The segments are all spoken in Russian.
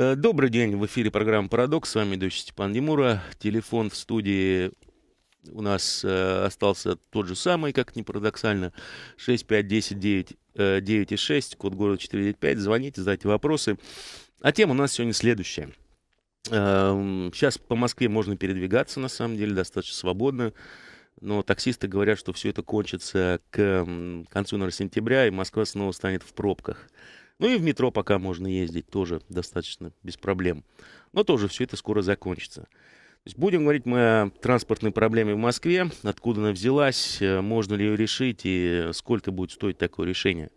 Э, добрый день, в эфире программа «Парадокс», с вами ведущий Степан Демура. Телефон в студии у нас э, остался тот же самый, как ни парадоксально, 6510996, э, код города 495, звоните, задайте вопросы. А тема у нас сегодня следующая. сейчас эм, по Москве можно передвигаться, на самом деле, достаточно свободно, но таксисты говорят, что все это кончится к концу, наверное, сентября, и Москва снова станет в пробках. Ну и в метро пока можно ездить тоже достаточно без проблем. Но тоже все это скоро закончится. То есть будем говорить мы о транспортной проблеме в Москве, откуда она взялась, э, можно ли ее решить и сколько будет стоить такое решение.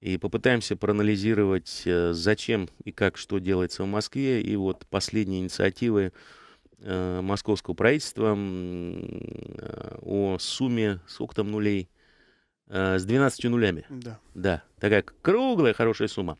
И попытаемся проанализировать, э, зачем и как что делается в Москве. И вот последние инициативы э, московского правительства о сумме, сколько там нулей, э, с 12 нулями. Да. Да, такая круглая хорошая сумма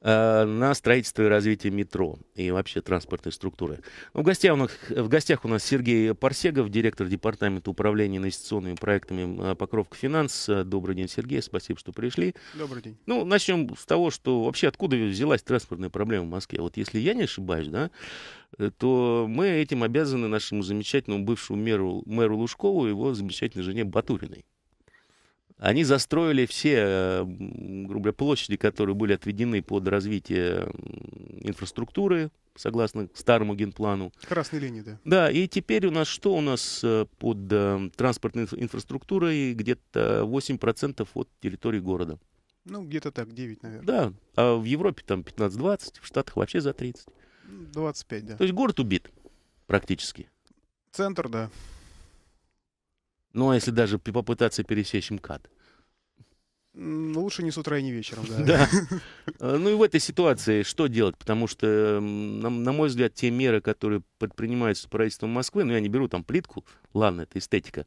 э, на строительство и развитие метро и вообще транспортной структуры. Ну, в, гостях у нас, в гостях у нас Сергей Парсегов, директор департамента управления инвестиционными проектами э, Покровка Финанс. Добрый день, Сергей, спасибо, что пришли. Добрый день. Ну, начнем с того, что вообще откуда взялась транспортная проблема в Москве. Вот если я не ошибаюсь, да, э, то мы этим обязаны нашему замечательному бывшему мэру, мэру Лужкову и его замечательной жене Батуриной они застроили все, э, грубо говоря, площади, которые были отведены под развитие инфраструктуры, согласно старому генплану. Красной линии, да. Да, и теперь у нас что у нас э, под э, транспортной инфраструктурой? Где-то 8% от территории города. Ну, где-то так, 9, наверное. Да, а в Европе там 15-20, в Штатах вообще за 30. 25, да. То есть город убит практически. Центр, да. Ну, а если даже попытаться пересечь МКАД? лучше не с утра и не вечером, да. да. Э, ну и в этой ситуации что делать? Потому что, на, мой взгляд, те меры, которые предпринимаются правительством Москвы, ну я не беру там плитку, ладно, это эстетика,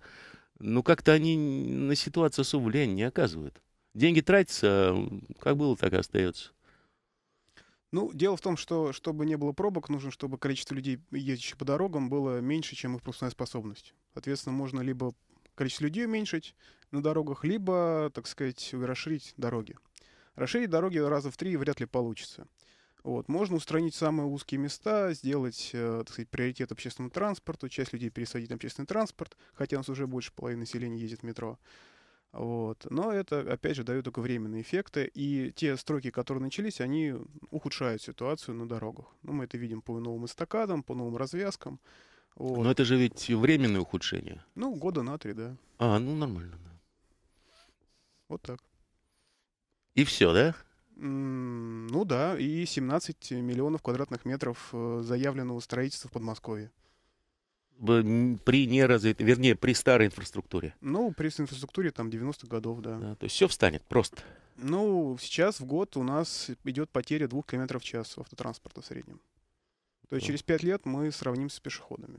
но как-то они на ситуацию особо влияния не оказывают. Деньги тратятся, а, как было, так и остается. Ну, дело в том, что чтобы не было пробок, нужно, чтобы количество людей, ездящих по дорогам, было меньше, чем их пропускная способность. Соответственно, можно либо количество людей уменьшить на дорогах, либо, так сказать, расширить дороги. Расширить дороги раза в три вряд ли получится. Вот. Можно устранить самые узкие места, сделать, э, так сказать, приоритет общественному транспорту, часть людей пересадить на общественный транспорт, хотя у нас уже больше половины населения ездит в метро. Вот. Но это, опять же, дает только временные эффекты, и те стройки, которые начались, они ухудшают ситуацию на дорогах. Ну, мы это видим по новым эстакадам, по новым развязкам. Вот. Но это же ведь временное ухудшение. Ну, года на три, да. А, ну нормально, да. Вот так. И все, да? ну да, и 17 миллионов квадратных метров э, заявленного строительства в Подмосковье. При неразвитой, вернее, при старой инфраструктуре. Ну, при инфраструктуре там 90-х годов, да. да. То есть все встанет просто. Ну, сейчас в год у нас идет потеря 2 км в час автотранспорта в среднем. То есть через пять лет мы сравнимся с пешеходами.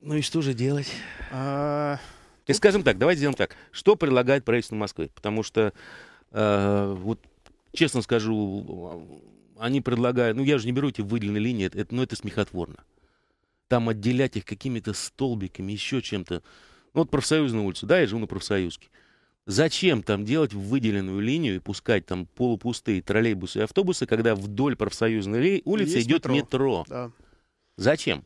Ну и что же делать? А... И ну, скажем так, давайте сделаем так. Что предлагает правительство Москвы? Потому что, э, вот честно скажу, они предлагают, ну я же не беру эти выделенные линии, это, это, ну это смехотворно. Там отделять их какими-то столбиками, еще чем-то. Ну вот профсоюзную улицу да, я живу на профсоюзке. Зачем там делать выделенную линию и пускать там полупустые троллейбусы и автобусы, когда вдоль профсоюзной улицы Есть идет метро? метро. Да. Зачем?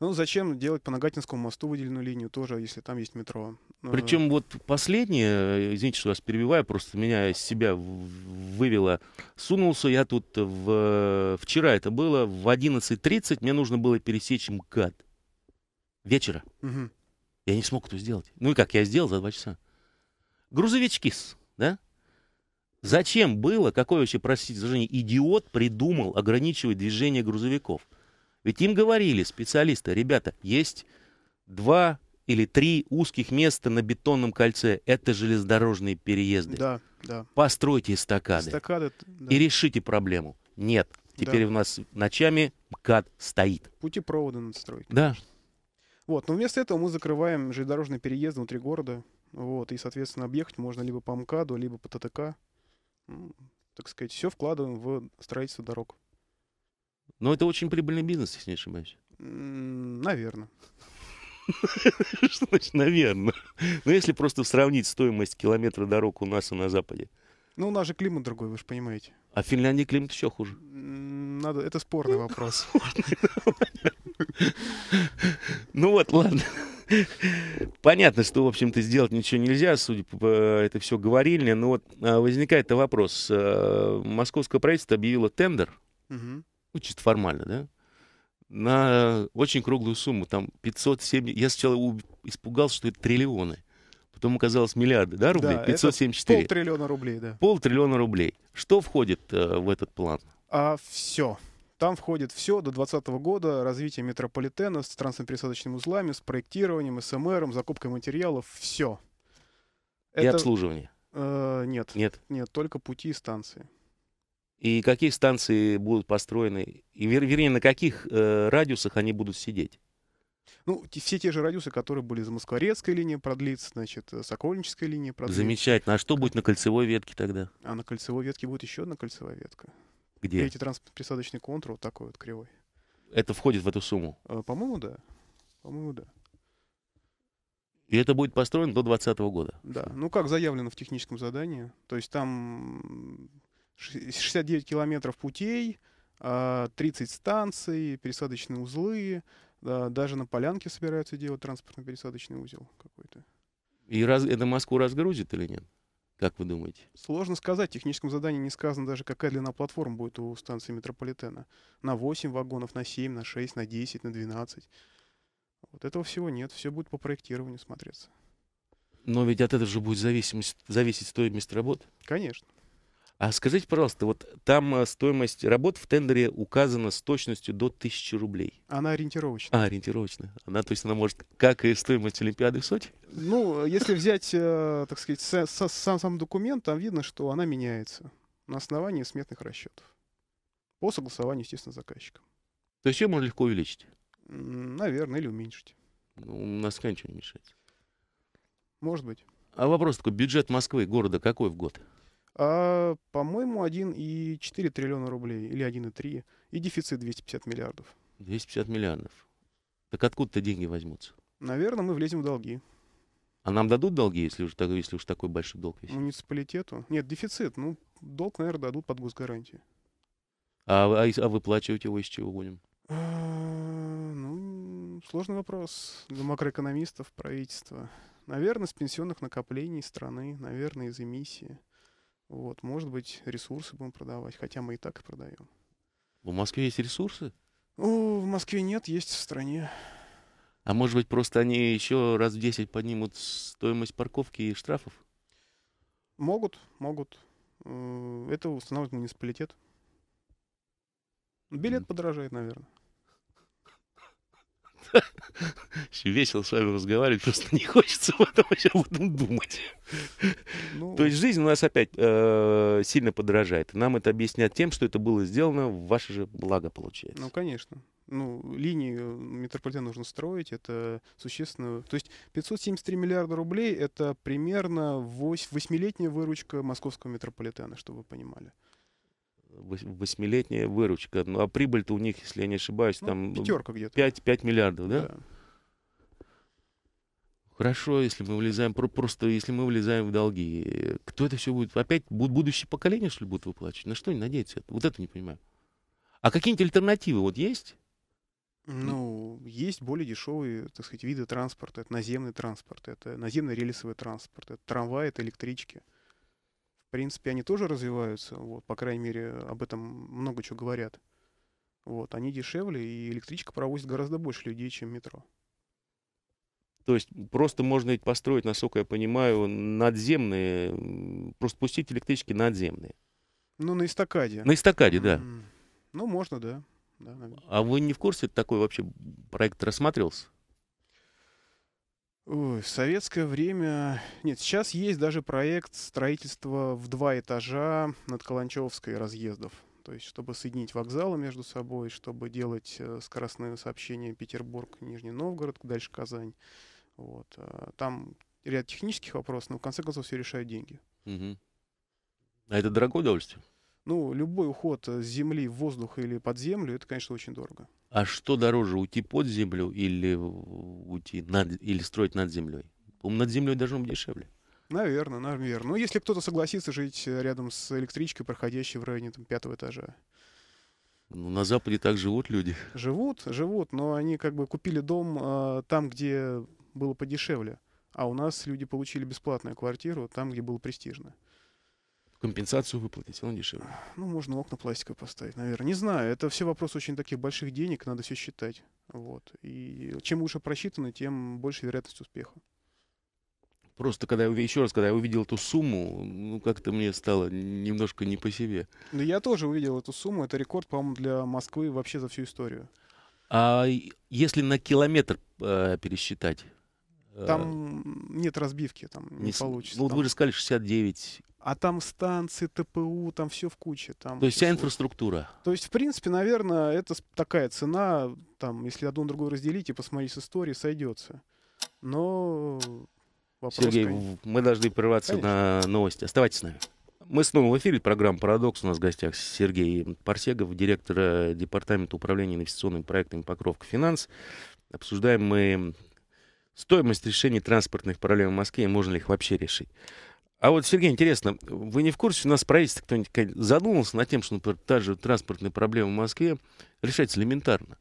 Ну, зачем делать по Нагатинскому мосту выделенную линию тоже, если там есть метро? Ну, э, Причем вот последнее, э, извините, что вас перебиваю, просто меня из себя вывело. Сунулся я тут в... Вчера это было, в 11.30 мне нужно было пересечь МКАД. Вечера. Угу. Я не смог это сделать. Ну и как, я сделал за два часа грузовички, да? Зачем было, какой вообще, простите за идиот придумал ограничивать движение грузовиков? Ведь им говорили специалисты, ребята, есть два или три узких места на бетонном кольце. Это железнодорожные переезды. Да, да. Постройте эстакады. Эстакады, да. И решите проблему. Нет. Теперь да. у нас ночами МКАД стоит. Пути Путепроводы надо строить. Да. Вот, но вместо этого мы закрываем железнодорожные переезды внутри города. Вот, и, соответственно, объехать можно либо по МКАДу, либо по ТТК. Ну, так сказать, все вкладываем в строительство дорог. Но это очень прибыльный бизнес, если не ошибаюсь. Наверное. Что значит, наверное? Ну, если просто сравнить стоимость километра дорог у нас и на Западе. Ну, у нас же климат другой, вы же понимаете. А в Финляндии климат еще хуже. Надо, это спорный ну, вопрос. Ну вот, ладно. Понятно, что, в общем-то, сделать ничего нельзя, судя по это все говорили, но вот а, возникает вопрос. Э, московское правительство объявило тендер, угу. ну, чисто формально, да, на очень круглую сумму, там 570, я сначала испугался, что это триллионы, потом оказалось миллиарды, да, рублей, да, 574. Пол триллиона рублей, да. Пол триллиона рублей. Что входит э, в этот план? А, все. Там входит все до 2020 года, развитие метрополитена с транспересадочными узлами, с проектированием, СМР, закупкой материалов, все. И Это... обслуживание? Э, нет. Нет? Нет, только пути и станции. И какие станции будут построены, и, вер, вернее, на каких э, радиусах они будут сидеть? Ну, все те же радиусы, которые были за Москворецкой линии продлиться, значит, э, Сокольническая линия продлится. Замечательно. А что будет на кольцевой ветке тогда? А на кольцевой ветке будет еще одна кольцевая ветка. Где? Третий транспортно-присадочный контур, вот такой вот кривой. Это входит в эту сумму? Э, по-моему, да. По-моему, да. И это будет построено до 2020 года? Да. Ну, как заявлено в техническом задании. То есть там 69 километров путей, 30 а, станций, пересадочные узлы. Даже на полянке собираются делать транспортно-пересадочный узел какой-то. И раз, это Москву разгрузит или нет? Как вы думаете? Сложно сказать. В техническом задании не сказано даже, какая длина платформ будет у станции метрополитена. На 8 вагонов, на 7, на 6, на 10, на 12. Вот этого всего нет. Все будет по проектированию смотреться. Но ведь от этого же будет зависимость, зависеть стоимость работ. Конечно. А скажите, пожалуйста, вот там э, стоимость работ в тендере указана с точностью до 1000 рублей. Она ориентировочная. А, ориентировочная. Она, то есть она может, как и стоимость Олимпиады в Сочи? Ну, если взять, э, так сказать, сам, сам документ, там видно, что она меняется на основании сметных расчетов. По согласованию, естественно, с заказчиком. То есть ее можно легко увеличить? Наверное, или уменьшить. Ну, у нас ничего не мешает. Может быть. А вопрос такой, бюджет Москвы, города, какой в год? А, по-моему, 1,4 триллиона рублей или 1,3. И дефицит 250 миллиардов. 250 миллиардов. Так откуда-то деньги возьмутся? Наверное, мы влезем в долги. А нам дадут долги, если уж, если уж такой большой долг есть? Муниципалитету? Нет, дефицит. Ну, долг, наверное, дадут под госгарантии. А, а, а выплачивать его из чего будем? А, ну, сложный вопрос для макроэкономистов, правительства. Наверное, с пенсионных накоплений страны, наверное, из эмиссии. Вот, может быть, ресурсы будем продавать, хотя мы и так и продаем. В Москве есть ресурсы? Ну, в Москве нет, есть в стране. А может быть, просто они еще раз в 10 поднимут стоимость парковки и штрафов? Могут, могут. Э, это устанавливает муниципалитет. Билет подорожает, наверное. Весело с вами разговаривать, просто не хочется об этом, об этом думать. Ну... То есть жизнь у нас опять э, сильно подорожает. нам это объяснят тем, что это было сделано в ваше же благо, получается. Ну, конечно. Ну, линии э, метрополитена нужно строить, это существенно... То есть 573 миллиарда рублей — это примерно восьмилетняя выручка московского метрополитена, чтобы вы понимали восьмилетняя выручка. Ну а прибыль-то у них, если я не ошибаюсь, ну, там... Пятерка где-то. 5, 5 миллиардов, да? да? Хорошо, если мы влезаем, просто если мы влезаем в долги. Кто это все будет? Опять будущее поколение, что ли, будут выплачивать? На что они надеются? Вот это не понимаю. А какие-нибудь альтернативы вот есть? Ну, есть более дешевые, так сказать, виды транспорта. Это наземный транспорт, это наземный рельсовый транспорт, это трамвай, это электрички в принципе, они тоже развиваются, вот, по крайней мере, об этом много чего говорят. Вот, они дешевле, и электричка провозит гораздо больше людей, чем метро. То есть просто можно построить, насколько я понимаю, надземные, просто пустить электрички надземные. Ну, на эстакаде. На эстакаде, да. Ну, можно, да. да а вы не в курсе, такой вообще проект рассматривался? Ой, в советское время... Нет, сейчас есть даже проект строительства в два этажа над Каланчевской разъездов. То есть, чтобы соединить вокзалы между собой, чтобы делать э, скоростные сообщения Петербург, Нижний Новгород, дальше Казань. Вот. А, там ряд технических вопросов, но в конце концов все решают деньги. Угу. А это дорогое удовольствие? Ну, любой уход с земли в воздух или под землю, это, конечно, очень дорого. А что дороже, уйти под землю или э, уйти над, или строить над землей? по над землей должно быть дешевле. Наверное, наверное. Ну, если кто-то согласится жить э, рядом с электричкой, проходящей в районе там, пятого этажа. Ну, на Западе так живут люди. Живут, живут, но они как бы купили дом э, там, где было подешевле. А у нас люди получили бесплатную квартиру там, где было престижно компенсацию выплатить, он равно дешевле. Ну, можно окна пластиковые поставить, наверное. Не знаю, это все вопросы очень таких больших денег, надо все считать. Вот. И чем лучше просчитано, тем больше вероятность успеха. Просто когда я еще раз, когда я увидел эту сумму, ну как-то мне стало немножко не по себе. Ну я тоже увидел эту сумму, это рекорд, по-моему, для Москвы вообще за всю историю. А если на километр э, пересчитать, Э, там нет разбивки, там не, не получится. Ну, там... вы же сказали 69. А там станции, ТПУ, там все в куче. Там То есть вся инфраструктура. То есть, в принципе, наверное, это такая цена, там, если одну другую разделить и посмотреть с истории, сойдется. Но вопрос... Сергей, конечно. мы должны прерваться конечно. на новости. Оставайтесь с нами. Мы снова в эфире. Программа «Парадокс». У нас в гостях Сергей Парсегов, директор э, Департамента управления инвестиционными проектами «Покровка Финанс». Обсуждаем мы стоимость решения транспортных проблем в Москве и можно ли их вообще решить. А вот, Сергей, интересно, вы не в курсе, у нас правительство кто-нибудь задумался над тем, что, например, та же транспортная проблема в Москве решается элементарно?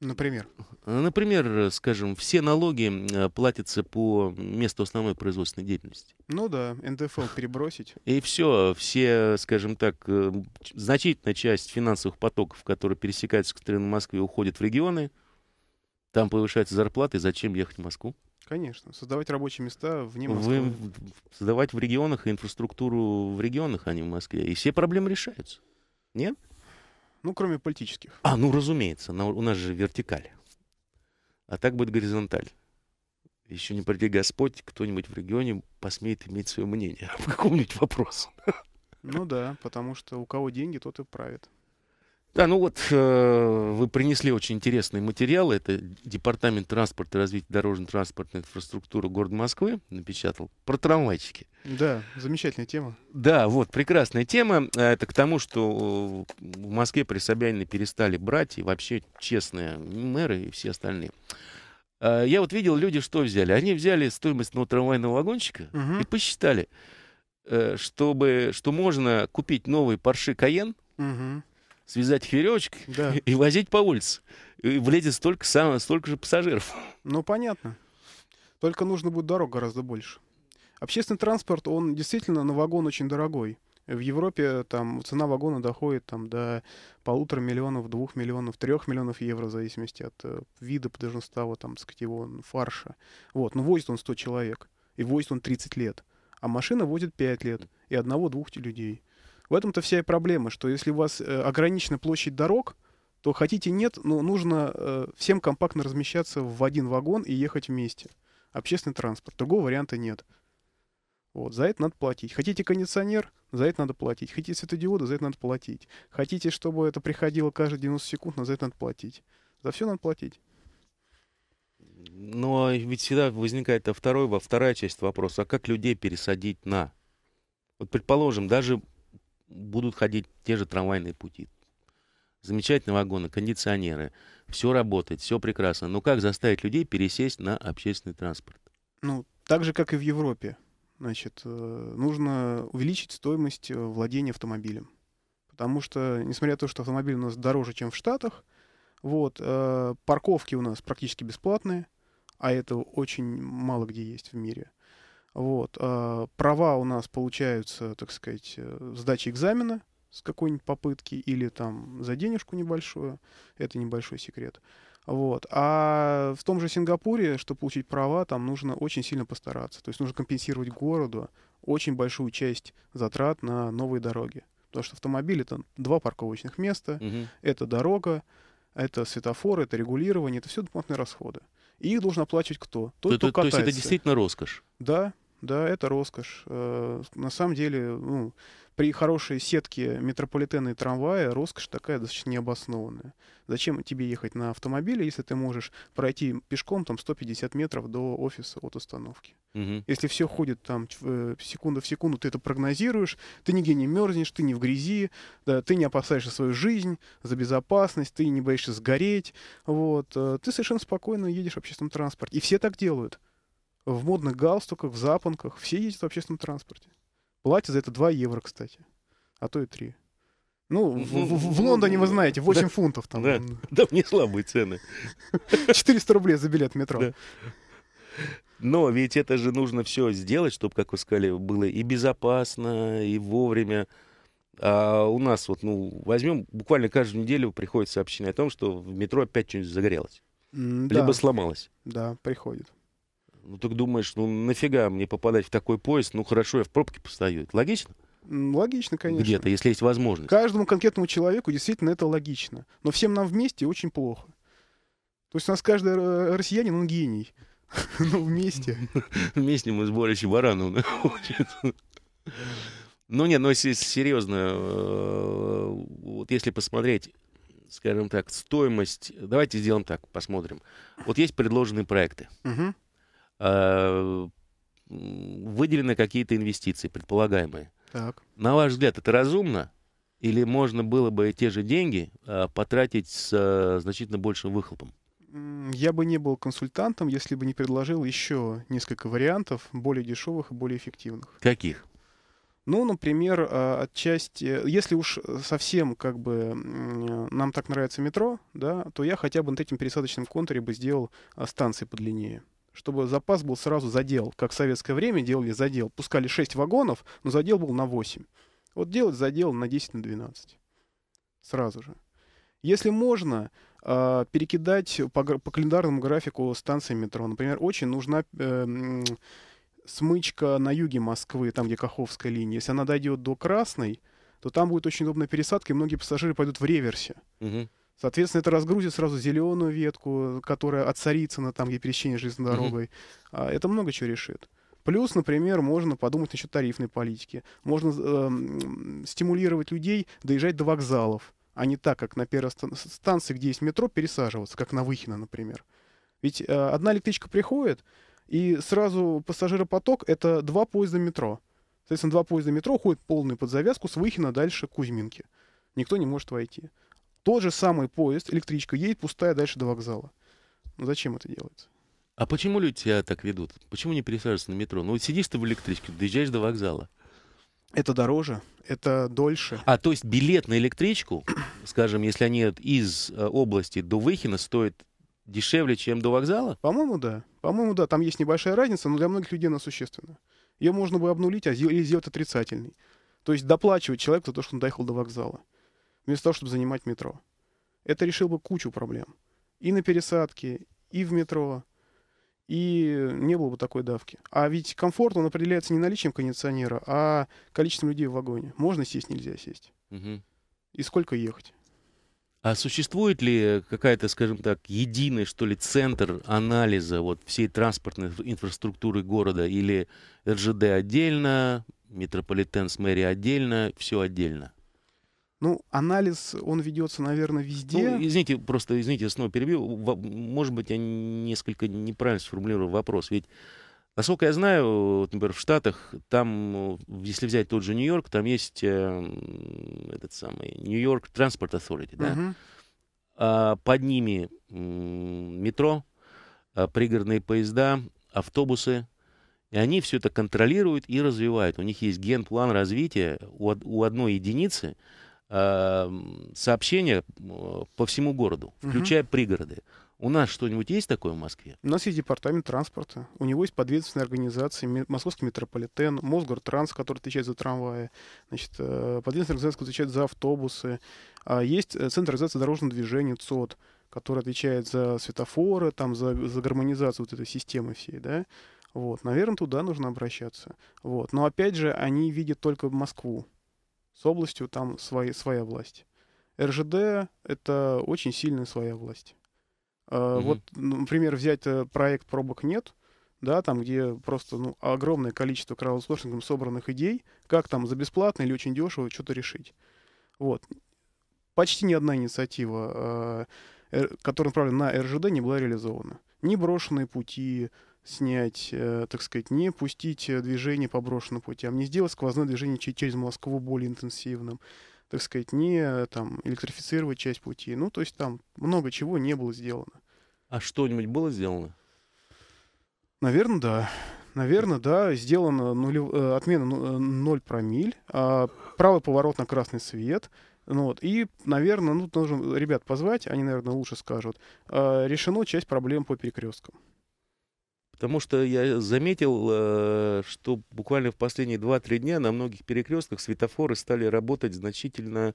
Например? Э, например, скажем, все налоги э, платятся по месту основной производственной деятельности. Ну да, НДФЛ перебросить. И все, все, скажем так, э, значительная часть финансовых потоков, которые пересекаются с Москве уходят в регионы – там повышаются зарплаты, зачем ехать в Москву? Конечно, создавать рабочие места вне Москвы. Вы, создавать в регионах инфраструктуру в регионах, а не в Москве. И все проблемы решаются. Нет? Ну, кроме политических. А, ну, разумеется. На, у нас же вертикаль. А так будет горизонталь. Еще не приди Господь, кто-нибудь в регионе посмеет иметь свое мнение по каком нибудь вопросе. Ну да, потому что у кого деньги, тот и правит. Да, ну вот э, вы принесли очень интересные материалы. Это Департамент транспорта и развития дорожно-транспортной инфраструктуры города Москвы напечатал про трамвайчики. Да, замечательная тема. Да, вот, прекрасная тема. А это к тому, что э, в Москве при Собянине перестали брать, и вообще честные мэры и все остальные. А, я вот видел, люди что взяли? Они взяли стоимость одного трамвайного вагончика угу. и посчитали, э, чтобы, что можно купить новый Porsche Cayenne. угу связать их веревочкой да. и возить по улице. И влезет столько, самое, столько же пассажиров. Ну, понятно. Только нужно будет дорог гораздо больше. Общественный транспорт, он действительно на вагон очень дорогой. В Европе там цена вагона доходит там, до полутора миллионов, двух миллионов, трех миллионов евро, в зависимости от э, вида подожностного, там, сказать, его фарша. Вот, ну возит он 100 человек, и возит он 30 лет. А машина возит 5 лет, и одного-двух людей. В этом-то вся и проблема, что если у вас э, ограничена площадь дорог, то хотите нет, но ну, нужно э, всем компактно размещаться в один вагон и ехать вместе. Общественный транспорт. Другого варианта нет. Вот, за это надо платить. Хотите кондиционер, за это надо платить. Хотите светодиоды, за это надо платить. Хотите, чтобы это приходило каждые 90 секунд, за это надо платить. За все надо платить. Но ведь всегда возникает второй, вторая часть вопроса, а как людей пересадить на? Вот предположим, даже будут ходить те же трамвайные пути. Замечательные вагоны, кондиционеры, все работает, все прекрасно. Но как заставить людей пересесть на общественный транспорт? Ну, так же, как и в Европе. Значит, э, нужно увеличить стоимость э, владения автомобилем. Потому что, несмотря на то, что автомобиль у нас дороже, чем в Штатах, вот, э, парковки у нас практически бесплатные, а это очень мало где есть в мире. Вот. А, права у нас получаются, так сказать, э, сдача экзамена с какой-нибудь попытки или там за денежку небольшую. Это небольшой секрет. Вот. А в том же Сингапуре, чтобы получить права, там нужно очень сильно постараться. То есть нужно компенсировать городу очень большую часть затрат на новые дороги. Потому что автомобиль это два парковочных места, угу. это дорога, это светофоры, это регулирование, это все дополнительные расходы. И их должен оплачивать кто? Тот, то, кто то, катается. то есть это действительно роскошь? Да, да, это роскошь. Э, на самом деле, ну, при хорошей сетке метрополитена и трамвая роскошь такая достаточно необоснованная. Зачем тебе ехать на автомобиле, если ты можешь пройти пешком там 150 метров до офиса от остановки? Угу. Если все ходит там э, секунда в секунду, ты это прогнозируешь, ты нигде не мерзнешь, ты не в грязи, да, ты не опасаешься свою жизнь за безопасность, ты не боишься сгореть, вот, э, ты совершенно спокойно едешь в общественном транспорте. И все так делают в модных галстуках, в запонках. Все ездят в общественном транспорте. Платят за это 2 евро, кстати. А то и 3. Ну, в, в, в Лондоне, вы знаете, 8 да, фунтов там. Да, да, не слабые цены. 400 рублей за билет в метро. Да. Но ведь это же нужно все сделать, чтобы, как вы сказали, было и безопасно, и вовремя. А у нас вот, ну, возьмем, буквально каждую неделю приходит сообщение о том, что в метро опять что-нибудь загорелось. Да. Либо сломалось. Да, приходит. Ну, так думаешь, ну, нафига мне попадать в такой поезд? Ну, хорошо, я в пробке постою. Это логично? Логично, конечно. Где-то, если есть возможность. Каждому конкретному человеку действительно это логично. Но всем нам вместе очень плохо. То есть у нас каждый э, россиянин, он гений. но ну, вместе. Вместе мы с Борисом Барановым. Ну, не, ну, если серьезно, э, вот если посмотреть, скажем так, стоимость... Давайте сделаем так, посмотрим. Вот есть предложенные проекты. Э, выделены какие-то инвестиции предполагаемые. Так. На ваш взгляд, это разумно? Или можно было бы те же деньги э, потратить с э, значительно большим выхлопом? Я бы не был консультантом, если бы не предложил еще несколько вариантов, более дешевых и более эффективных. Каких? Ну, например, отчасти, если уж совсем как бы нам так нравится метро, да, то я хотя бы на этим пересадочном контуре бы сделал станции подлиннее чтобы запас был сразу задел, как в советское время делали задел. Пускали 6 вагонов, но задел был на 8. Вот делать задел на 10, на 12. Сразу же. Если можно, а, перекидать по, по календарному графику станции метро. Например, очень нужна э, смычка на юге Москвы, там, где Каховская линия. Если она дойдет до Красной, то там будет очень удобная пересадка, и многие пассажиры пойдут в реверсе. Угу. Соответственно, это разгрузит сразу зеленую ветку, которая отцарится на там, где пересечение железной дорогой. Mm-hmm. Это много чего решит. Плюс, например, можно подумать насчет тарифной политики. Можно э, стимулировать людей доезжать до вокзалов, а не так, как на первой станции, где есть метро, пересаживаться, как на Выхино, например. Ведь э, одна электричка приходит, и сразу пассажиропоток — это два поезда метро. Соответственно, два поезда метро ходят полные под завязку с Выхина дальше к Кузьминке. Никто не может войти. Тот же самый поезд, электричка, едет пустая дальше до вокзала. Ну, зачем это делается? А почему люди себя так ведут? Почему не пересаживаются на метро? Ну, вот сидишь ты в электричке, доезжаешь до вокзала. Это дороже, это дольше. А, то есть билет на электричку, скажем, если они из э, области до Выхина, стоит дешевле, чем до вокзала? По-моему, да. По-моему, да. Там есть небольшая разница, но для многих людей она существенна. Ее можно бы обнулить, а сделать отрицательной. То есть доплачивать человеку за то, что он доехал до вокзала вместо того, чтобы занимать метро. Это решило бы кучу проблем. И на пересадке, и в метро, и не было бы такой давки. А ведь комфорт, он определяется не наличием кондиционера, а количеством людей в вагоне. Можно сесть, нельзя сесть. Угу. И сколько ехать. А существует ли какая-то, скажем так, единый, что ли, центр анализа вот всей транспортной инфраструктуры города? Или РЖД отдельно, метрополитен с мэрией отдельно, все отдельно? Ну, анализ, он ведется, наверное, везде. Ну, извините, просто, извините, снова перебью. Может быть, я несколько неправильно сформулирую вопрос. Ведь, насколько я знаю, вот, например, в Штатах, там, если взять тот же Нью-Йорк, там есть э, этот самый Нью-Йорк Транспорт Authority, да? Угу. А, под ними метро, а, пригородные поезда, автобусы, и они все это контролируют и развивают. У них есть генплан развития у, у одной единицы — Эм, сообщения э, по всему городу, включая угу. пригороды. У нас что-нибудь есть такое в Москве? У нас есть департамент транспорта. У него есть подведомственные организации, Московский метрополитен, Мосгортранс, который отвечает за трамваи, значит, э, подведомственная организация, которая отвечает за автобусы. А есть э, Центр организации дорожного движения, ЦОД, который отвечает за светофоры, там, за, за гармонизацию вот этой системы всей, да. Вот, наверное, туда нужно обращаться. Вот. Но опять же, они видят только Москву. С областью там свои, своя власть. РЖД — это очень сильная своя власть. uh Вот, например, взять э, проект «Пробок нет», да, там, где просто ну, огромное количество краудсорсингом собранных идей, как там за бесплатно или очень дешево что-то решить. Вот. Почти ни одна инициатива, а, которая направлена на РЖД, не была реализована. Ни брошенные пути, снять, э, так сказать, не пустить э, движение по брошенным путям, а не сделать сквозное движение через Москву более интенсивным, так сказать, не э, там электрифицировать часть пути. Ну, то есть там много чего не было сделано. А что-нибудь было сделано? Наверное, да. Наверное, да, сделана нулев... отмена 0 ну, промиль, а правый поворот на красный свет. Ну, вот. И, наверное, ну, нужно ребят позвать, они, наверное, лучше скажут. А, решено часть проблем по перекресткам. Потому что я заметил, э, что буквально в последние 2-3 дня на многих перекрестках светофоры стали работать значительно,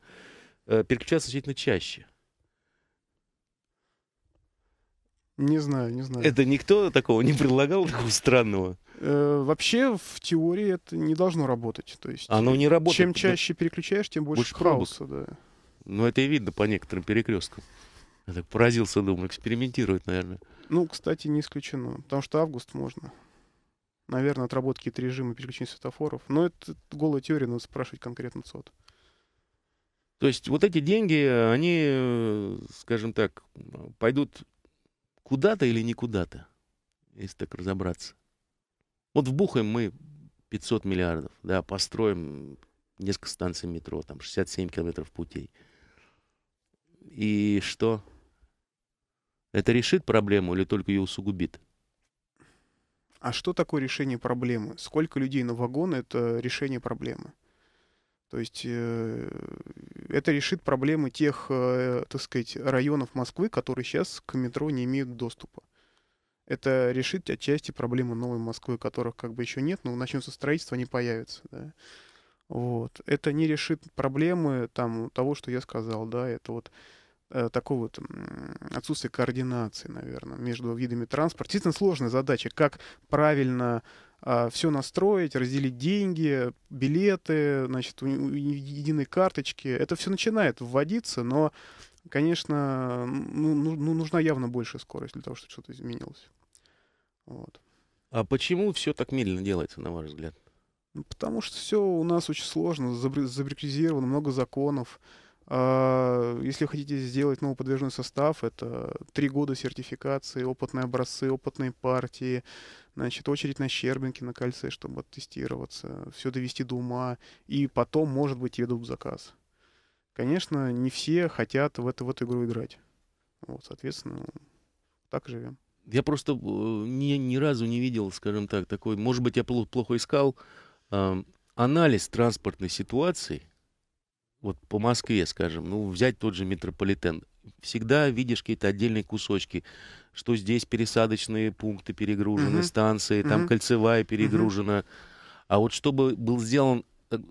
э, переключаться значительно чаще. Не знаю, не знаю. Это никто такого не предлагал, такого странного? Э, вообще, в теории это не должно работать. То есть, Оно не работает. Чем чаще переключаешь, тем больше, больше хаоса. Да. Но ну, это и видно по некоторым перекресткам. Я так поразился, думал, экспериментирует, наверное. Ну, кстати, не исключено, потому что август можно. Наверное, отработки какие режима переключения светофоров. Но это голая теория, надо спрашивать конкретно сот. То есть вот эти деньги, они, скажем так, пойдут куда-то или никуда то если так разобраться. Вот вбухаем мы 500 миллиардов, да, построим несколько станций метро, там 67 километров путей – и что? Это решит проблему или только ее усугубит? А что такое решение проблемы? Сколько людей на вагон — это решение проблемы. То есть э, это решит проблемы тех, э, так сказать, районов Москвы, которые сейчас к метро не имеют доступа. Это решит отчасти проблему новой Москвы, которых как бы еще нет, но начнется строительство, они появятся. Да. Вот. Это не решит проблемы там, того, что я сказал, да, это вот э, такое вот отсутствие координации, наверное, между видами транспорта. Действительно сложная задача, как правильно э, а, все настроить, разделить деньги, билеты, значит, у, у единой карточки. Это все начинает вводиться, но, конечно, ну, ну, ну, нужна явно большая скорость для того, чтобы что-то изменилось. Вот. А почему все так медленно делается, на ваш взгляд? Ну, потому что все у нас очень сложно, забрюкизировано, много законов. А, если хотите сделать новый подвижной состав, это три года сертификации, опытные образцы, опытные партии, значит, очередь на Щербинке, на кольце, чтобы оттестироваться, все довести до ума, и потом, может быть, ведут заказ. Конечно, не все хотят в, эту в эту игру играть. Вот, соответственно, так живем. Я просто э, ни, ни разу не видел, скажем так, такой, может быть, я плохо искал, анализ транспортной ситуации, вот по Москве, скажем, ну, взять тот же метрополитен, всегда видишь какие-то отдельные кусочки, что здесь пересадочные пункты перегружены, угу. станции, там кольцевая перегружена. Угу. А вот чтобы был сделан,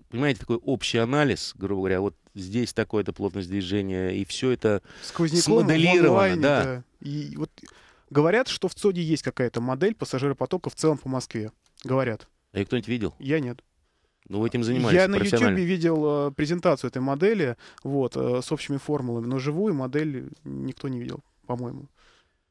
понимаете, такой общий анализ, грубо говоря, вот здесь такое-то плотность движения, и все это Сквозняком смоделировано. да. да. И вот говорят, что в ЦОДе есть какая-то модель пассажиропотока в целом по Москве. Говорят. А ее кто-нибудь видел? Я нет. Ну, вы этим занимаетесь Я на YouTube видел э, презентацию этой модели, вот, э, с общими формулами, но живую модель никто не видел, по-моему.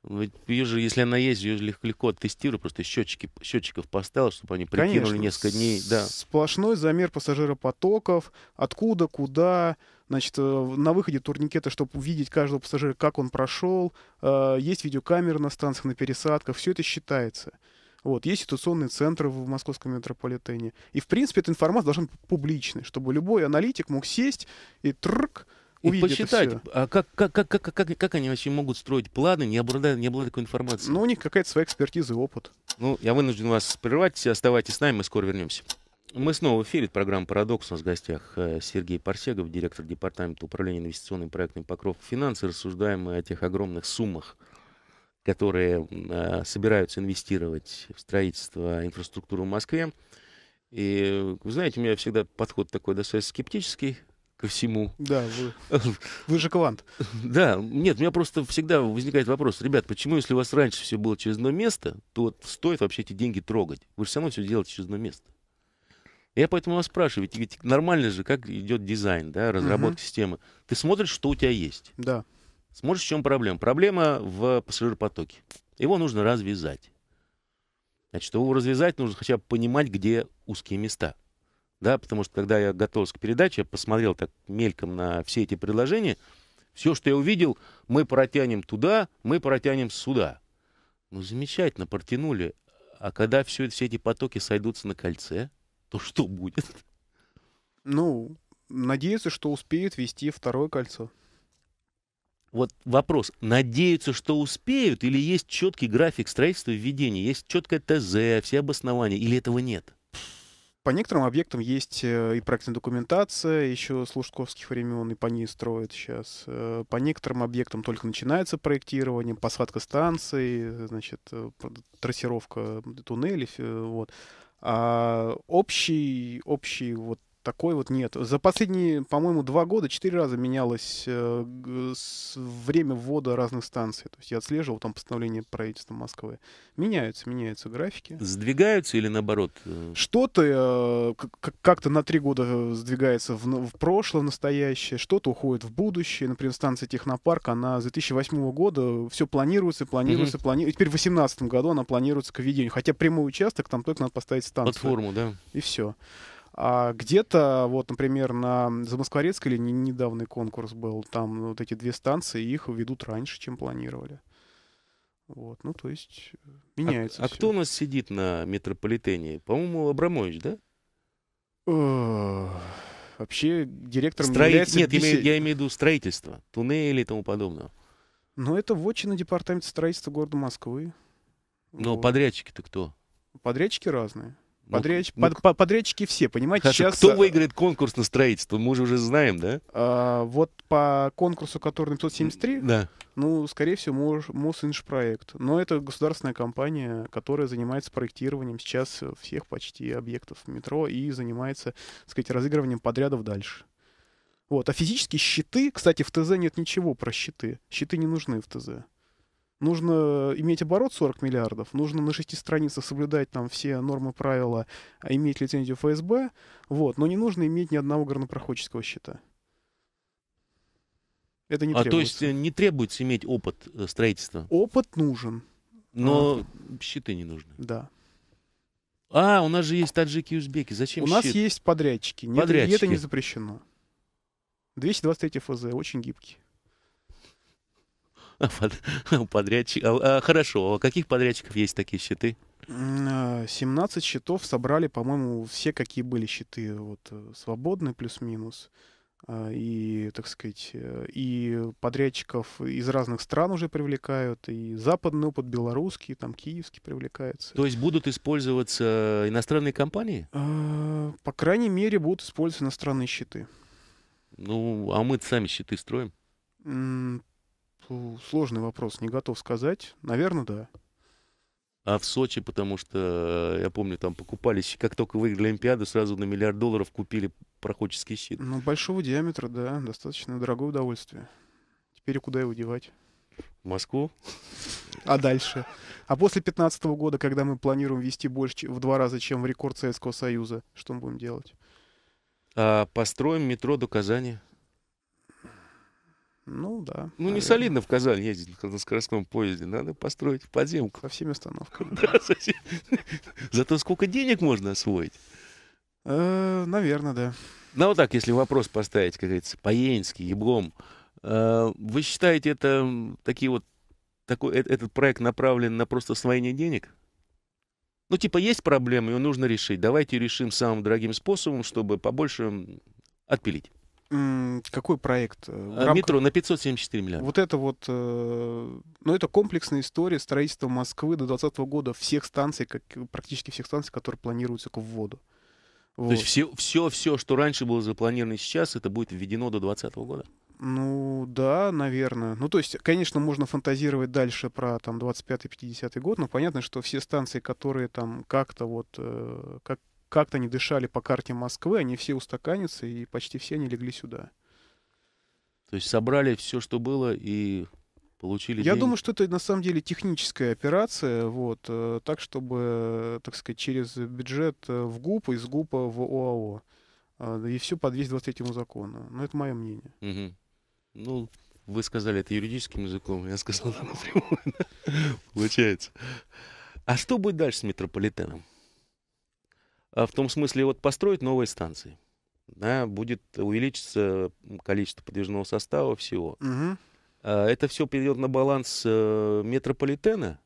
Ну, ее же, если она есть, ее легко, легко оттестировать, просто счетчики, счетчиков поставил, чтобы они прикинули Конечно. несколько дней. Да. Сплошной замер пассажиропотоков, откуда, куда, значит, э, на выходе турникета, чтобы увидеть каждого пассажира, как он прошел, есть видеокамеры на станциях, на пересадках, все это считается. Вот, есть ситуационные центры в московском метрополитене. И, в принципе, эта информация должна быть публичной, чтобы любой аналитик мог сесть и трк, и посчитать, а как, как, как, как, как, они вообще могут строить планы, не обладая, не обладая такой информацией? Ну, у них какая-то своя экспертиза и опыт. Ну, я вынужден вас прервать. Оставайтесь с нами, мы скоро вернемся. Мы снова в эфире. Программа «Парадокс». У нас в гостях э, Сергей Парсегов, директор департамента управления инвестиционным проектным «Покров» финансы. Рассуждаем мы о тех огромных суммах, которые а, собираются инвестировать в строительство инфраструктуры в Москве. И, вы знаете, у меня всегда подход такой достаточно скептический ко всему. Да, вы, вы же квант. Да, нет, у меня просто всегда возникает вопрос, ребят, почему, если у вас раньше все было через одно место, то стоит вообще эти деньги трогать? Вы же все равно все делаете через одно место. Я поэтому вас спрашиваю, ведь, ведь нормально же, как идет дизайн, да, разработка угу. системы. Ты смотришь, что у тебя есть. Да. Смотришь, в чем проблема? Проблема в пассажиропотоке. Его нужно развязать. Значит, чтобы его развязать, нужно хотя бы понимать, где узкие места. Да, потому что когда я готовился к передаче, я посмотрел так мельком на все эти предложения. Все, что я увидел, мы протянем туда, мы протянем сюда. Ну, замечательно, протянули. А когда все, все эти потоки сойдутся на кольце, то что будет? Ну, надеяться, что успеют вести второе кольцо вот вопрос, надеются, что успеют, или есть четкий график строительства и введения, есть четкое ТЗ, все обоснования, или этого нет? По некоторым объектам есть э, и проектная документация, еще с лужковских времен, и по ней строят сейчас. Э, по некоторым объектам только начинается проектирование, посадка станций, значит, э, трассировка туннелей, вот. А общий, общий вот такой вот нет. За последние, по-моему, два года четыре раза менялось э, время ввода разных станций. То есть я отслеживал там постановление правительства Москвы. Меняются, меняются графики. Сдвигаются или наоборот? Э? Что-то э, как-то на три года сдвигается в, прошлое, настоящее, что-то уходит в будущее. Например, станция Технопарк, она с 2008 года все планируется, планируется, угу. планируется. теперь в 2018 году она планируется к введению. Хотя прямой участок, там только надо поставить станцию. Платформу, да. И все. А где-то, вот, например, на Замоскворецкой линии недавний конкурс был, там вот эти две станции, их ведут раньше, чем планировали. Вот, ну, то есть а меняется. А, а кто у нас сидит на метрополитене? По-моему, Абрамович, да? Вообще директором Строи... является... Нет, DC... я, имею в виду строительство, туннели и тому подобное. Ну это в на департамента строительства города Москвы. Но вот. подрядчики-то кто? Подрядчики разные. Подреч... Ну, под, ну, подрядчики все, понимаете? Хорошо, сейчас... Кто э, выиграет конкурс на строительство? Мы же уже знаем, да? А, вот по конкурсу, который на 573, да. ну, скорее всего, Мосинжпроект. Но это государственная компания, которая занимается проектированием сейчас э, всех почти объектов метро и занимается, так сказать, разыгрыванием подрядов дальше. Вот. А физические щиты, кстати, в ТЗ нет ничего про щиты. Щиты не нужны в ТЗ нужно иметь оборот 40 миллиардов, нужно на шести страницах соблюдать там все нормы, правила, а иметь лицензию ФСБ, вот, но не нужно иметь ни одного горнопроходческого счета. Это не а требуется. то есть э, не требуется иметь опыт э, строительства? Опыт нужен. Но а. щиты не нужны. Да. А, у нас же есть таджики и узбеки. Зачем У щит? нас есть подрядчики. подрядчики. Нет, подрядчики. И это не запрещено. 223 ФЗ, очень гибкий. Подрядчик, а, а, хорошо, а каких подрядчиков есть такие щиты? 17 а, щитов собрали, по-моему, все, какие были щиты. Вот, э, свободные плюс-минус и, так сказать, э, и подрядчиков из разных стран уже привлекают, и западный опыт, белорусский, там, киевский привлекается. То есть будут использоваться иностранные компании? По крайней мере, будут использоваться иностранные щиты. Ну, а мы сами щиты строим? сложный вопрос, не готов сказать. Наверное, да. А в Сочи, потому что, э, я помню, там покупались, как только выиграли Олимпиаду, сразу на миллиард долларов купили проходческий щит. Ну, большого диаметра, да, достаточно дорогое удовольствие. Теперь куда его девать? В Москву. А дальше? А после 2015 года, когда мы планируем вести больше в два раза, чем в рекорд Советского Союза, что мы будем делать? А построим метро до Казани. Ну да. Ну наверное. не солидно в Казань ездить на скоростном поезде. Надо построить подземку. Со всеми остановками. Да, со Зато сколько денег можно освоить? Э, наверное, да. Ну вот так, если вопрос поставить, как говорится, по-енски, еблом. Э, вы считаете, это такие вот такой, э, этот проект направлен на просто освоение денег? Ну, типа, есть проблемы, ее нужно решить. Давайте решим самым дорогим способом, чтобы побольше отпилить. Какой проект? Э, э, рамках... Метро на 574 миллиона Вот это вот, э, ну это комплексная история строительства Москвы до 2020 года всех станций, как, практически всех станций, которые планируются к вводу. Вот. То есть все, все, все, что раньше было запланировано сейчас, это будет введено до 2020 года? Ну да, наверное. Ну то есть, конечно, можно фантазировать дальше про там 25-50 год, но понятно, что все станции, которые там как-то вот, как, как-то не дышали по карте Москвы, они все устаканятся, и почти все они легли сюда. То есть собрали все, что было, и получили. Я деньги. думаю, что это на самом деле техническая операция, вот, э, так чтобы, э, так сказать, через бюджет э, в ГУП, из ГУПа в ОАО. И все по 223 закону. Но это мое мнение. Угу. Ну, вы сказали это юридическим языком, я сказал это напрямую. Получается. А что будет дальше с метрополитеном? А в том смысле, вот построить новые станции, да, будет увеличиться количество подвижного состава всего. Угу. Это все придет на баланс э, метрополитена.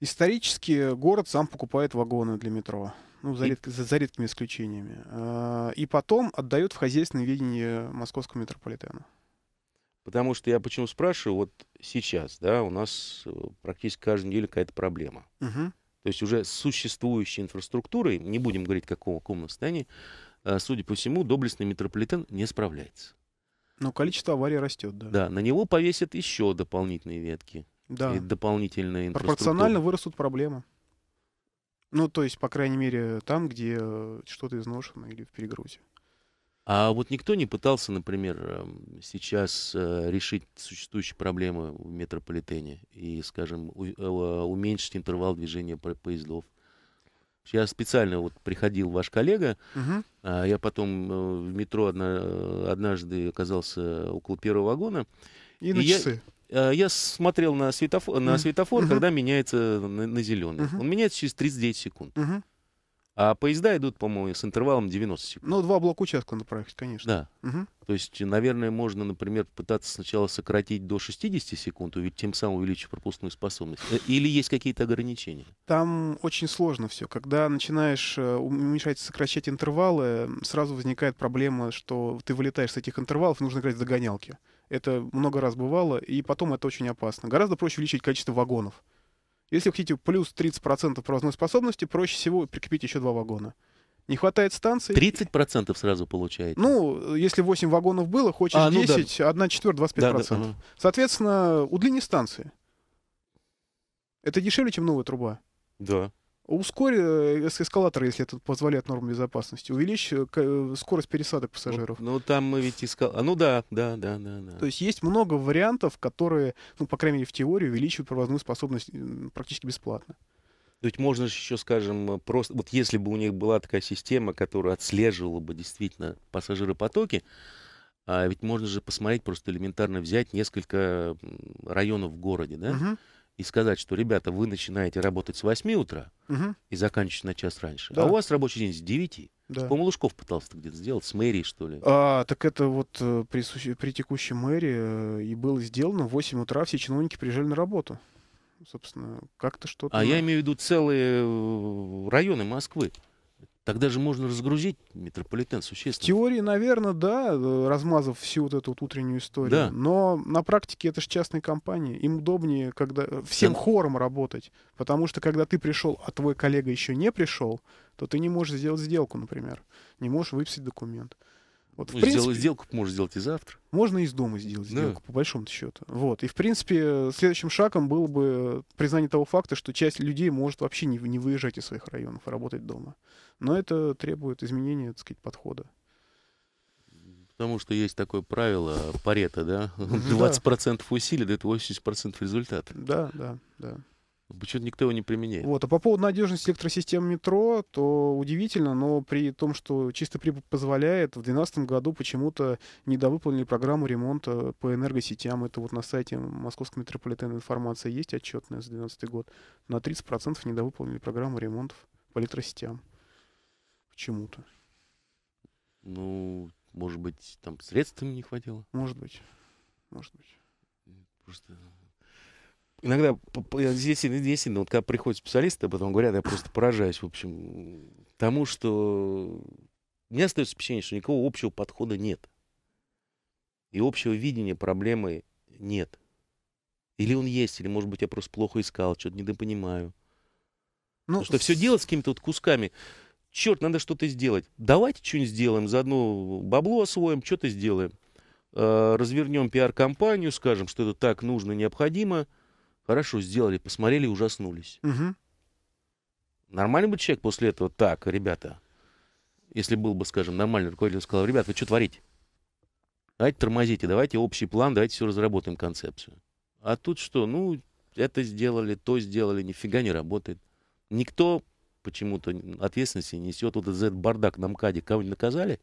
Исторически город сам покупает вагоны для метро. Ну, за, редко, за, за редкими исключениями. А, и потом отдает в хозяйственное ведение московского метрополитена. Потому что я почему спрашиваю, вот сейчас, да, у нас э, практически каждую неделю какая-то проблема. Угу. То есть уже существующей инфраструктурой, не будем говорить, какого, каком состоянии, э, судя по всему, доблестный метрополитен не справляется. Но количество аварий растет, да. Да, на него повесят еще дополнительные ветки. Да. И дополнительные инфраструктуры. Пропорционально вырастут проблемы. Ну, то есть, по крайней мере, там, где э, что-то изношено или в перегрузе. А вот никто не пытался, например, эм, сейчас э, решить существующие проблемы в метрополитене и, скажем, э, э, уменьшить интервал движения поездов. Я специально вот приходил ваш коллега, угу. а я потом в метро однажды оказался около первого вагона. И, и на я, часы. Я смотрел на светофор, на светофор угу. когда меняется на, на зеленый. Угу. Он меняется через 39 секунд. Угу. А поезда идут, по-моему, с интервалом 90 секунд. Ну, два блока участка надо проехать, конечно. Да. Угу. То есть, наверное, можно, например, пытаться сначала сократить до 60 секунд, ведь тем самым увеличить пропускную способность. Э, или есть какие-то ограничения? Там очень сложно все. Когда начинаешь э, уменьшать, сокращать интервалы, сразу возникает проблема, что ты вылетаешь с этих интервалов, нужно играть в догонялки. Это много раз бывало, и потом это очень опасно. Гораздо проще увеличить количество вагонов. Если вы хотите плюс 30% разноспособности, проще всего прикрепить еще два вагона. Не хватает станций. 30% сразу получаете? Ну, если 8 вагонов было, хочешь а, ну 10, да. 1 четверть, 25%. Да, да, ага. Соответственно, удлини станции. Это дешевле, чем новая труба. Да. Ускори э, эскалатор, если это позволяет нормы безопасности. Увеличь э, э, скорость пересадок пассажиров. Ну, ну там мы ведь искал... А, ну да, да, да, да, да. То есть есть много вариантов, которые, ну, по крайней мере, в теории увеличивают провозную способность практически бесплатно. То есть можно же еще, скажем, просто... Вот если бы у них была такая система, которая отслеживала бы действительно пассажиропотоки, а ведь можно же посмотреть, просто элементарно взять несколько районов в городе, да? Угу и сказать, что, ребята, вы начинаете работать с 8 утра угу. и заканчиваете на час раньше, да. а у вас рабочий день с 9. Да. По-моему, Лужков пытался где-то сделать, с мэрией, что ли. А, так это вот э, при, при текущей мэрии э, и было сделано. В 8 утра все чиновники приезжали на работу. Собственно, как-то что-то... А я имею в виду целые э, районы Москвы. Тогда же можно разгрузить метрополитен существенно. В теории, наверное, да, э, размазав всю вот эту вот утреннюю историю. Да. Но на практике это же частные компании. Им удобнее, когда э, всем хором работать. Потому что когда ты пришел, а твой коллега еще не пришел, то ты не можешь сделать сделку, например. Не можешь выписать документ. Вот, в принципе, сделал, сделку можно сделать и завтра. Можно из дома сделать да. сделку, по большому счету. Вот. И, в принципе, следующим шагом было бы признание того факта, что часть людей может вообще не, не выезжать из своих районов и работать дома. Но это требует изменения, так сказать, подхода. Потому что есть такое правило Парета, да? 20% да. усилий дает 80% результата. Да, да, да. Почему-то никто его не применяет. Вот. А по поводу надежности электросистем метро, то удивительно, но при том, что чисто прибыль позволяет, в 2012 году почему-то недовыполнили программу ремонта по энергосетям. Это вот на сайте Московского метрополитена информация есть отчетная за 2012 год. На 30% недовыполнили программу ремонтов по электросетям. Почему-то. Ну, может быть, там средств средствами не хватило? Может быть. Может быть. Просто Иногда здесь, здесь, вот когда приходят специалисты, а потом говорят, я просто поражаюсь, в общем, тому, что меня остается впечатление, что никакого общего подхода нет. И общего видения проблемы нет. Или он есть, или, может быть, я просто плохо искал, что-то недопонимаю. Ну, Потому что все делать с какими-то вот кусками. Черт, надо что-то сделать. Давайте что-нибудь сделаем, заодно бабло освоим, что-то сделаем. А, развернем пиар-компанию, скажем, что это так нужно, необходимо – Хорошо, сделали, посмотрели ужаснулись. Угу. Нормальный бы человек после этого, так, ребята, если был бы, скажем, нормальный руководитель, сказал, "Ребята, вы что творите? Давайте тормозите, давайте общий план, давайте все разработаем концепцию. А тут что? Ну, это сделали, то сделали, нифига не работает. Никто почему-то ответственности несет. Вот этот бардак на МКАДе кого-нибудь наказали?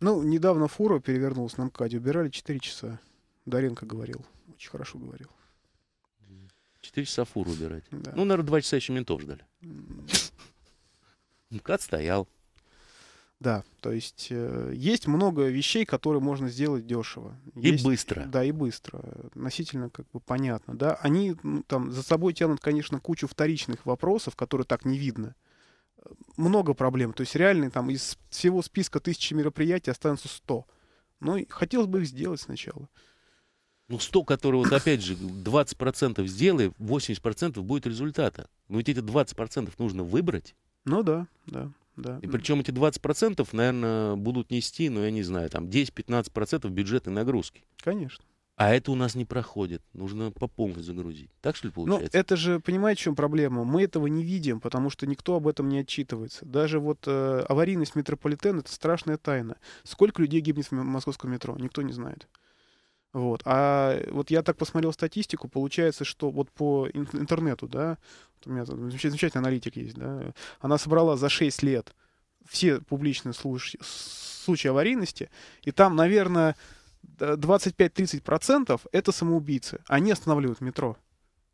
Ну, недавно фура перевернулась на МКАДе, убирали 4 часа. Даренко говорил. Очень хорошо говорил. Четыре часа фуру убирать. Да. Ну, наверное, два часа еще ментов ждали. МКАД стоял. Да, то есть э, есть много вещей, которые можно сделать дешево. Есть, и быстро. Да, и быстро. Относительно как бы понятно. Да? Они ну, там за собой тянут, конечно, кучу вторичных вопросов, которые так не видно. Много проблем. То есть реально там из всего списка тысячи мероприятий останутся 100. Но ну, хотелось бы их сделать сначала. Ну, 100, которые, вот опять же, 20% сделай, 80% будет результата. Но ведь эти 20% нужно выбрать. Ну да, да. Да. И причем эти 20%, наверное, будут нести, ну, я не знаю, там 10-15% бюджетной нагрузки. Конечно. А это у нас не проходит. Нужно по полной загрузить. Так что ли ну, получается? Ну, это же, понимаете, в чем проблема? Мы этого не видим, потому что никто об этом не отчитывается. Даже вот э, аварийность метрополитена — это страшная тайна. Сколько людей гибнет в московском метро, никто не знает. Вот. А вот я так посмотрел статистику, получается, что вот по интернету, да, у меня там замечательный аналитик есть, да, она собрала за 6 лет все публичные случаи, случаи аварийности, и там, наверное, 25-30% это самоубийцы. Они останавливают метро.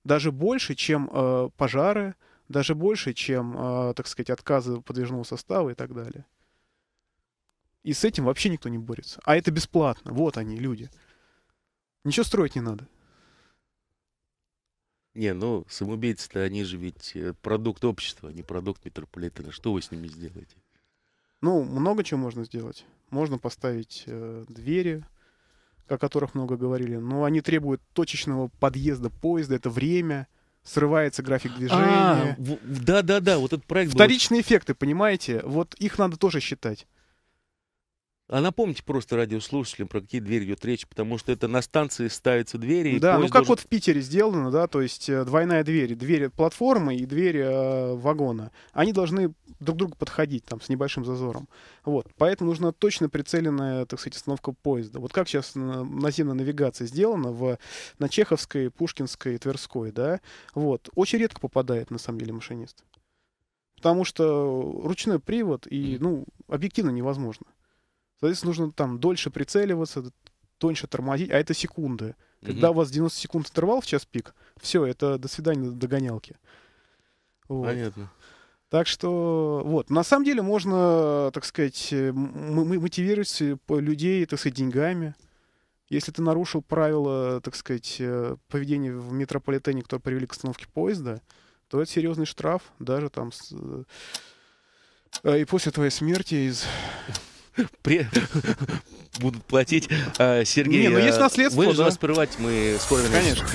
Даже больше, чем э, пожары, даже больше, чем, э, так сказать, отказы подвижного состава и так далее. И с этим вообще никто не борется. А это бесплатно. Вот они, люди. Ничего строить не надо. Не, ну, самоубийцы-то, они же ведь э, продукт общества, а не продукт метрополитена. Что вы с ними сделаете? Ну, много чего можно сделать. Можно поставить э, двери, о которых много говорили, но они требуют точечного подъезда поезда, это время, срывается график а, движения. Да-да-да, вот этот проект... Вторичные был... эффекты, понимаете? Вот их надо тоже считать. А напомните просто радиослушателям, про какие двери идет речь, потому что это на станции ставятся двери. Да, ну как должен... вот в Питере сделано, да, то есть э, двойная дверь, двери платформы и двери э, вагона. Они должны друг другу подходить там с небольшим зазором. Вот, поэтому нужна точно прицеленная, так сказать, остановка поезда. Вот как сейчас наземная навигация сделана в, на Чеховской, Пушкинской, Тверской, да, вот. Очень редко попадает, на самом деле, машинист. Потому что ручной привод и, ну, объективно невозможно. Соответственно, нужно там дольше прицеливаться, тоньше тормозить, а это секунды. Когда mm у вас 90 секунд оторвал в час пик, все, это до свидания, догонялки. Вот. Понятно. Так что, вот, на самом деле можно, так сказать, э, мотивировать людей, так сказать, деньгами. Если ты нарушил правила, так сказать, э, поведения в метрополитене, которые привели к остановке поезда, то это серьезный штраф, даже там... С... Э, и после твоей смерти из при... будут платить. А, Сергей, Не, ну а, есть наследство, вынужден да. прервать, мы скоро Конечно.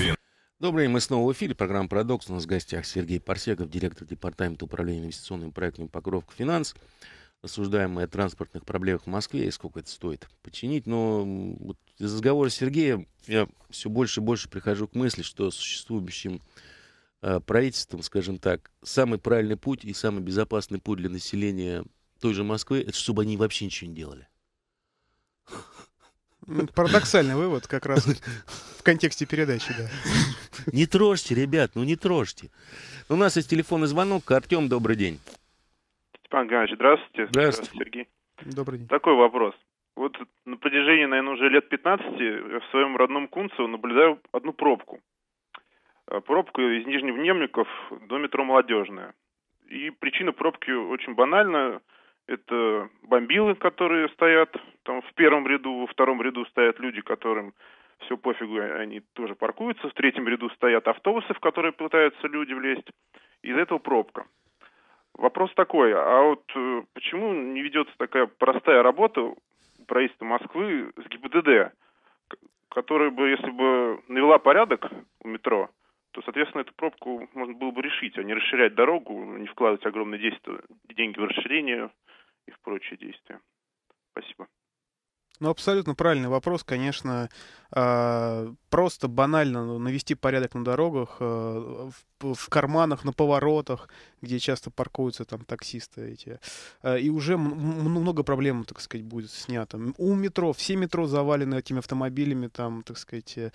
Добрый день, мы снова в эфире. Программа «Парадокс». У нас в гостях Сергей Парсегов, директор Департамента управления инвестиционным проектами «Покровка Финанс». Осуждаем мы о транспортных проблемах в Москве и сколько это стоит починить. Но вот из разговора с Сергеем я все больше и больше прихожу к мысли, что существующим а, правительством, скажем так, самый правильный путь и самый безопасный путь для населения той же Москвы, это чтобы они вообще ничего не делали. Ну, парадоксальный вывод как раз в контексте передачи, да. Не трожьте, ребят, ну не трожьте. У нас есть телефонный звонок. Артем, добрый день. Степан Геннадьевич, здравствуйте. Здравствуйте. здравствуйте Сергей. Добрый день. Такой вопрос. Вот на протяжении, наверное, уже лет 15 в своем родном Кунцево наблюдаю одну пробку. А, пробку из Нижневнемников до метро Молодежная. И причина пробки очень банальна. Это бомбилы, которые стоят там в первом ряду, во втором ряду стоят люди, которым все пофигу, они тоже паркуются. В третьем ряду стоят автобусы, в которые пытаются люди влезть. Из этого пробка. Вопрос такой, а вот э, почему не ведется такая простая работа правительства Москвы с ГИБДД, которая бы, если бы навела порядок у метро, то, соответственно, эту пробку можно было бы решить, а не расширять дорогу, не вкладывать огромные действия, деньги в расширение и в прочие действия. Спасибо. Ну, абсолютно правильный вопрос, конечно. А, просто банально ну, навести порядок на дорогах, э, в, в карманах, на поворотах, где часто паркуются там таксисты эти. Э, и уже ну, много проблем, так сказать, будет снято. У метро, все метро завалены этими автомобилями, там, так сказать, э,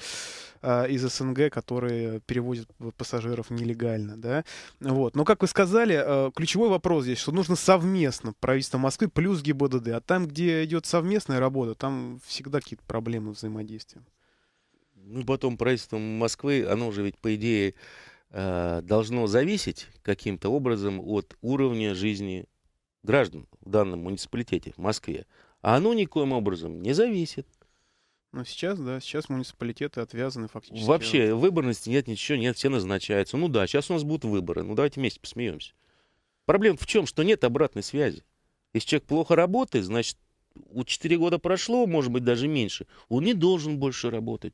из СНГ, которые перевозят пассажиров нелегально, да. Вот. Но, как вы сказали, ключевой вопрос здесь, что нужно совместно правительство Москвы плюс ГИБДД. А там, где идет совместная работа, там всегда какие-то проблемы взаимодействия. Ну, потом правительство Москвы, оно уже ведь, по идее, э, должно зависеть каким-то образом от уровня жизни граждан в данном муниципалитете, в Москве. А оно никоим образом не зависит. Но ну, сейчас, да, сейчас муниципалитеты отвязаны фактически. Вообще выборности нет, ничего нет, все назначаются. Ну да, сейчас у нас будут выборы, ну давайте вместе посмеемся. Проблема в чем? Что нет обратной связи. Если человек плохо работает, значит, у 4 года прошло, может быть, даже меньше, он не должен больше работать.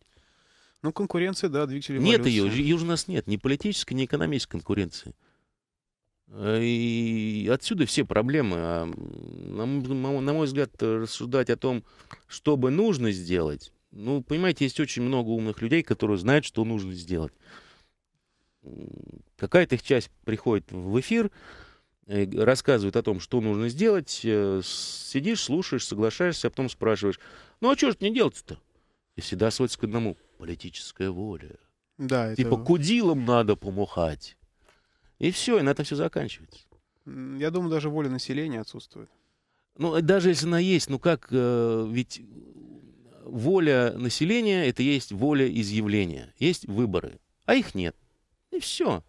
Ну, конкуренция, да, двигатель Нет ее, ее у нас нет, ни политической, ни экономической конкуренции. Э, и отсюда все проблемы. А на, мой взгляд, рассуждать о том, что бы нужно сделать, ну, понимаете, есть очень много умных людей, которые знают, что нужно сделать. Какая-то их часть приходит в эфир, рассказывает о том, что нужно сделать, э, сидишь, слушаешь, соглашаешься, а потом спрашиваешь, ну а что же не делать-то? И всегда сводится к одному политическая воля. Да, типа кудилом надо помухать. И все, и на это все заканчивается. Я думаю, даже воля населения отсутствует. Ну, э, даже если она есть, ну как, э, ведь воля населения — это есть воля изъявления, есть выборы, а их нет. И все.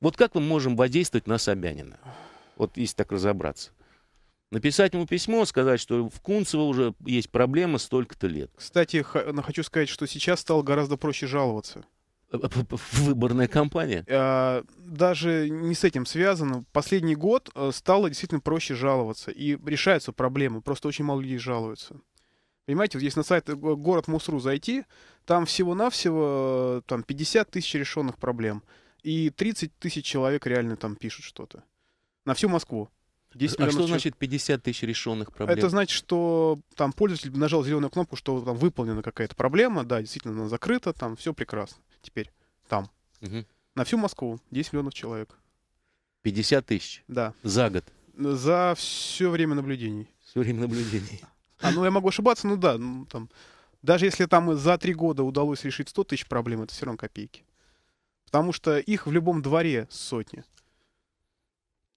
Вот как мы можем воздействовать на Собянина? Вот если так разобраться написать ему письмо, сказать, что в Кунцево уже есть проблема столько-то лет. Кстати, э, хочу сказать, что сейчас стало гораздо проще жаловаться. Э, э, выборная кампания? А, даже не с этим связано. Последний год стало действительно проще жаловаться. И решаются проблемы. Просто очень мало людей жалуются. Понимаете, вот если на сайт город Мусру зайти, там всего-навсего там, 50 тысяч решенных проблем. И 30 тысяч человек реально там пишут что-то. На всю Москву. 10 а что ну, значит 50 тысяч решенных проблем? Это значит, что там пользователь нажал зеленую кнопку, что там выполнена какая-то проблема, да, действительно она закрыта, там все прекрасно. Теперь там. Угу. На всю Москву 10 миллионов человек. 50 тысяч? Да. За год? За все время наблюдений. Все время наблюдений. А, ну я могу ошибаться, ну да, ну, там, даже если там за три года удалось решить 100 тысяч проблем, это все равно копейки. Потому что их в любом дворе сотни.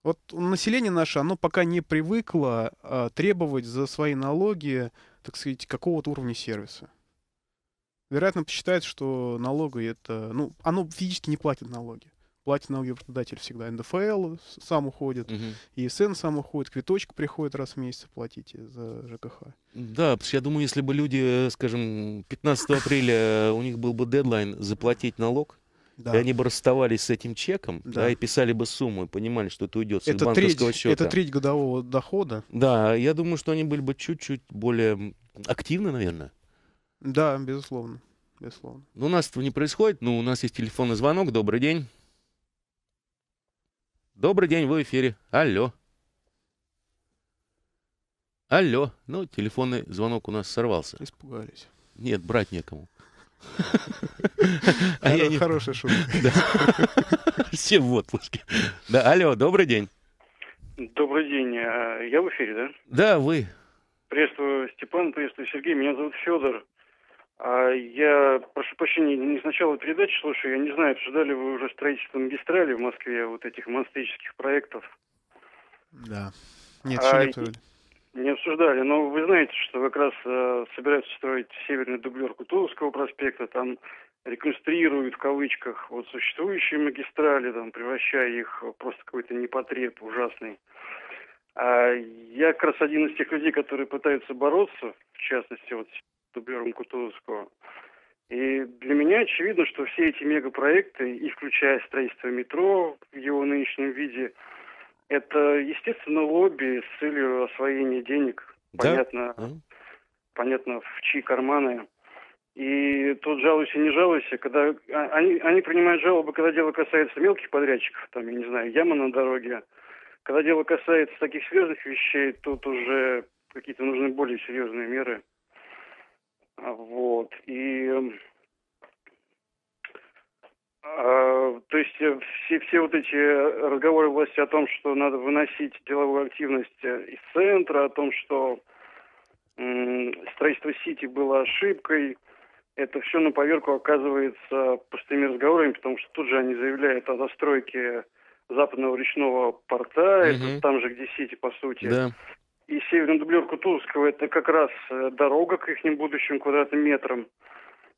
Вот население наше, оно пока не привыкло а, требовать за свои налоги, так сказать, какого-то уровня сервиса. Вероятно, посчитает, что налоги это... Ну, оно физически не платит налоги. Платит налоги работодатель всегда. НДФЛ сам уходит, угу. ИСН сам уходит, квиточка приходит раз в месяц, платить за ЖКХ. Да, я думаю, если бы люди, э, скажем, 15 апреля э, у них был бы дедлайн заплатить налог, да. и они бы расставались с этим чеком, да, да и писали бы сумму, и понимали, что это уйдет это с банковского треть, счета. Это треть годового дохода. Да, я думаю, что они были бы чуть-чуть более активны, наверное. Да, безусловно. безусловно. Но ну, у нас этого не происходит, но ну, у нас есть телефонный звонок. Добрый день. Добрый день, вы в эфире. Алло. Алло. Ну, телефонный звонок у нас сорвался. Испугались. Нет, брать некому. А Хоро- не... Хорошая шутка. Да. Все в отпуске. Да, алло, добрый день. Добрый день. А я в эфире, да? Да, вы. Приветствую, Степан, приветствую, Сергей. Меня зовут Федор. А я, прошу прощения, не сначала передачи слушаю. Я не знаю, обсуждали вы уже строительство магистрали в Москве, вот этих монстрических проектов. Да. Нет, а еще а, не обсуждали. Не обсуждали, но вы знаете, что как раз э, собираются строить северную дублерку Туловского проспекта, там реконструируют в кавычках вот существующие магистрали, там, превращая их просто какой-то непотреб ужасный. А я как раз один из тех людей, которые пытаются бороться, в частности, вот с дублером Кутузовского. И для меня очевидно, что все эти мегапроекты, и включая строительство метро в его нынешнем виде, это, естественно, лобби с целью освоения денег. Да? Понятно, mm. понятно, в чьи карманы. И тут жалуйся, не жалуйся, когда а, они, они принимают жалобы, когда дело касается мелких подрядчиков, там, я не знаю, яма на дороге. Когда дело касается таких серьезных вещей, тут уже какие-то нужны более серьезные меры. Вот. И а, то есть э, все, все вот эти разговоры власти о том, что надо выносить деловую активность э, из центра, о том, что строительство Сити было ошибкой, это все на поверку оказывается пустыми разговорами, потому что тут же они заявляют о застройке западного речного порта, угу. это там же, где Сити, по сути. Да. И северную дублерку Тулского это как раз э, дорога к их будущим квадратным метрам.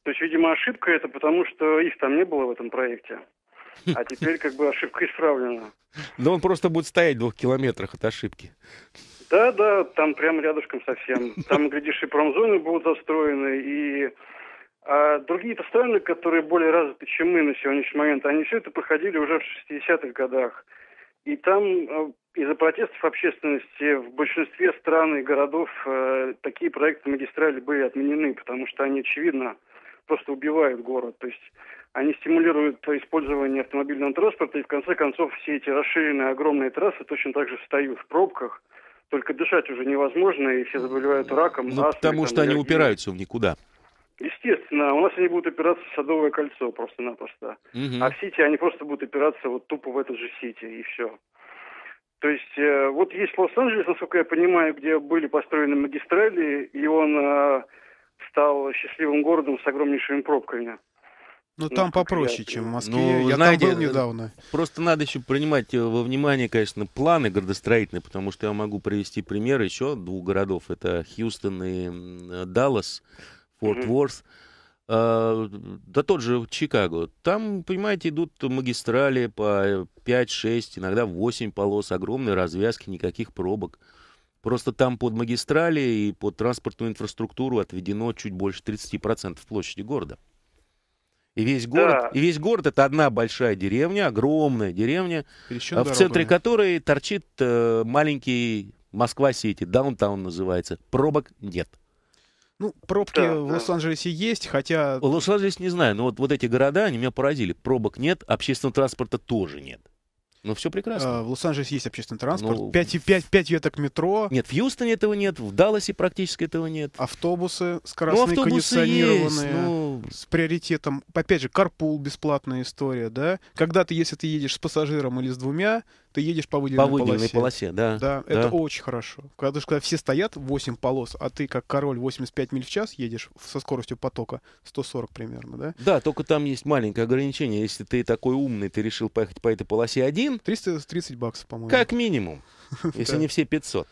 То есть, видимо, ошибка это потому, что их там не было в этом проекте. А теперь как бы ошибка исправлена. Но он просто будет стоять в двух километрах от ошибки. Да, да, там прямо рядышком совсем. Там, глядишь, и промзоны будут застроены, и а другие-то страны, которые более развиты, чем мы на сегодняшний момент, они все это проходили уже в 60-х годах. И там э, из-за протестов общественности в большинстве стран и городов э, такие проекты магистрали были отменены, потому что они, очевидно, просто убивают город. То есть они стимулируют использование автомобильного транспорта, и в конце концов все эти расширенные огромные трассы точно так же встают в пробках, только дышать уже невозможно, и все заболевают раком. Ну, астмой, потому там, что они и... упираются в никуда. Естественно, у нас они будут опираться в Садовое кольцо просто-напросто. Угу. А в Сити они просто будут опираться вот тупо в этот же Сити, и все. То есть э, вот есть Лос-Анджелес, насколько я понимаю, где были построены магистрали, и он э, стал счастливым городом с огромнейшими пробками. Ну, ну там попроще, я... чем в Москве. Ну, я знаете, там был недавно. Просто надо еще принимать э, во внимание, конечно, планы градостроительные, потому что я могу привести пример еще двух городов. Это Хьюстон и Даллас, форт уорс Mm-hmm. А, да тот же Чикаго. Там, понимаете, идут магистрали по 5-6, э, иногда 8 полос, огромные развязки, никаких пробок. Просто там под магистрали и под транспортную инфраструктуру отведено чуть больше 30% площади города. И весь город, да. и весь город это одна большая деревня, огромная деревня, Перещен в дорогами. центре которой торчит э, маленький Москва-Сити, даунтаун называется. Пробок нет. Ну, пробки да, в да. Лос-Анджелесе есть, хотя... В лос анджелесе не знаю, но вот, вот эти города, они меня поразили. Пробок нет, общественного транспорта тоже нет. Ну, все прекрасно. А, в Лос-Анджелесе есть общественный транспорт. Ну, 5, 5, 5 веток метро. Нет, в Юстоне этого нет, в Далласе практически этого нет. Автобусы ну, скоростные, ну, автобусы кондиционированные. Есть, но... С приоритетом. Опять же, карпул бесплатная история, да? Когда ты, если ты едешь с пассажиром или с двумя, ты едешь по выделенной, по выделенной полосе. полосе да, да, да, это очень хорошо. Когда, когда все стоят 8 полос, а ты как король 85 миль в час едешь со скоростью потока 140 примерно, да? Да, только там есть маленькое ограничение. Если ты такой умный, ты решил поехать по этой полосе один... 330 баксов, по-моему. Как минимум, если не все 500.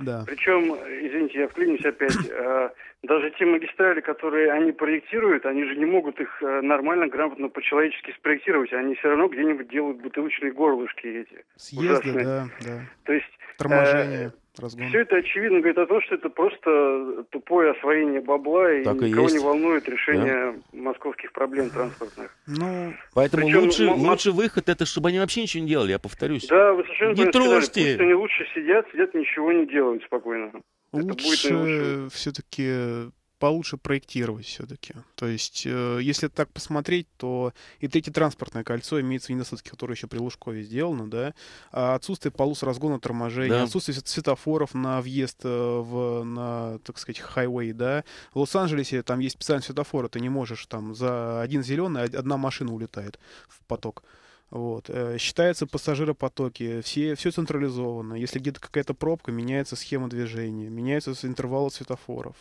Да. Причем, извините, я вклинюсь опять, э, даже те магистрали, которые они проектируют, они же не могут их э, нормально, грамотно, по-человечески спроектировать. Они все равно где-нибудь делают бутылочные горлышки эти. Съезды, ужасные. да, да. То есть... Э, Торможение. Э, разгон? Все это очевидно говорит о том, что это просто тупое освоение бабла, и так никого и не волнует решение да. московских проблем транспортных. Ну, поэтому Причем, лучше, м- лучший выход это, чтобы они вообще ничего не делали, я повторюсь. Да, вы совершенно не трожьте. Пусть они лучше сидят, сидят, ничего не делают спокойно. Лучше все-таки получше проектировать все-таки. То есть, э, если так посмотреть, то и третье транспортное кольцо имеется в недостатке, которое еще при Лужкове сделано, да, а отсутствие полос разгона торможения, да. отсутствие светофоров на въезд э, в, на, так сказать, хайвей, да. В Лос-Анджелесе там есть специальные светофоры, ты не можешь там за один зеленый, одна машина улетает в поток. Вот. Э, Считаются пассажиропотоки, все, все централизовано. Если где-то какая-то пробка, меняется схема движения, меняются интервалы светофоров.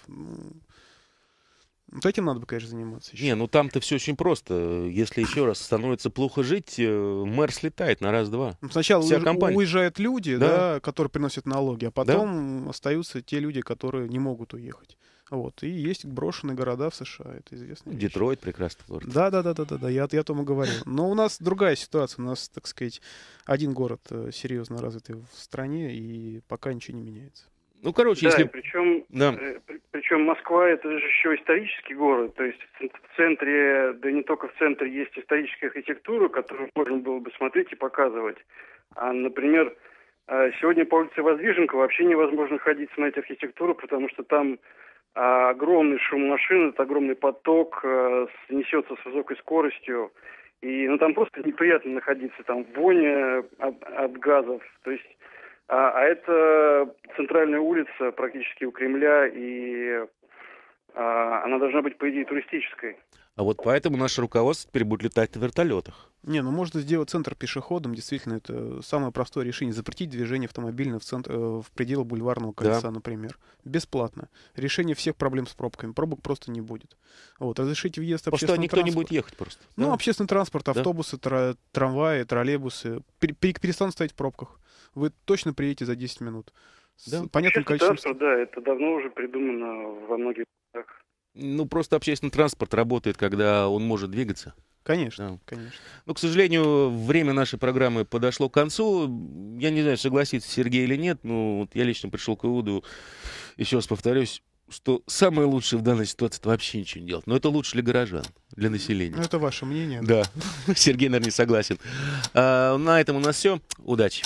Вот ну, этим надо бы, конечно, заниматься. Еще. Не, ну там-то все очень просто. Если еще раз становится плохо жить, э, мэр слетает на раз-два. Ну, сначала Вся уезж... компания. уезжают люди, да? Да, которые приносят налоги, а потом да? остаются те люди, которые не могут уехать. Вот. И есть брошенные города в США, это известно. Детройт прекрасный город. Да, да, да, да, да, да. Я, я о том и говорю. Но у нас другая ситуация. У нас, так сказать, один город э, серьезно развитый в стране, и пока ничего не меняется. Ну, короче, да, если... причем, да. Э, причем Москва это же еще исторический город, то есть в центре, да не только в центре есть историческая архитектура, которую можно было бы смотреть и показывать. А, например, э, сегодня по улице Воздвиженка вообще невозможно ходить смотреть архитектуру, потому что там а, огромный шум машин, это огромный поток, э, несется с высокой скоростью. И ну, там просто неприятно находиться, там воня от, от газов. То есть а, а это центральная улица практически у Кремля, и а, она должна быть, по идее, туристической. А вот поэтому наше руководство теперь будет летать на вертолетах. Не, ну можно сделать центр пешеходом. Действительно, это самое простое решение. Запретить движение автомобильное в, центр, э, в пределы бульварного кольца, да. например. Бесплатно. Решение всех проблем с пробками. Пробок просто не будет. Вот. Разрешить въезд просто общественного никто не будет ехать просто. Ну, да. общественный транспорт, автобусы, да. трамваи, троллейбусы. Пер- перестанут стоять в пробках вы точно приедете за 10 минут. Да. С понятным количеством... Транспорт, да, это давно уже придумано во многих городах. Ну, просто общественный транспорт работает, когда он может двигаться. Конечно, да. конечно. Но, к сожалению, время нашей программы подошло к концу. Я не знаю, согласится Сергей или нет, но вот я лично пришел к выводу, еще раз повторюсь, что самое лучшее в данной ситуации это вообще ничего не делать. Но это лучше для горожан, для населения. Ну, это ваше мнение. Да. да. Сергей, наверное, не согласен. А, на этом у нас все. Удачи.